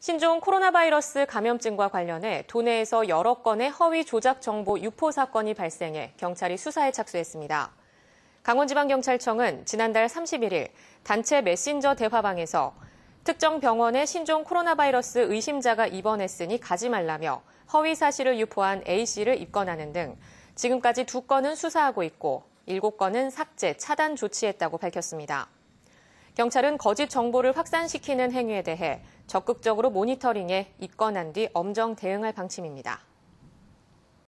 신종 코로나 바이러스 감염증과 관련해 도내에서 여러 건의 허위 조작 정보 유포 사건이 발생해 경찰이 수사에 착수했습니다. 강원지방경찰청은 지난달 31일 단체 메신저 대화방에서 특정 병원에 신종 코로나 바이러스 의심자가 입원했으니 가지 말라며 허위 사실을 유포한 A씨를 입건하는 등 지금까지 두 건은 수사하고 있고 일곱 건은 삭제, 차단 조치했다고 밝혔습니다. 경찰은 거짓 정보를 확산시키는 행위에 대해 적극적으로 모니터링해 입건한 뒤 엄정 대응할 방침입니다.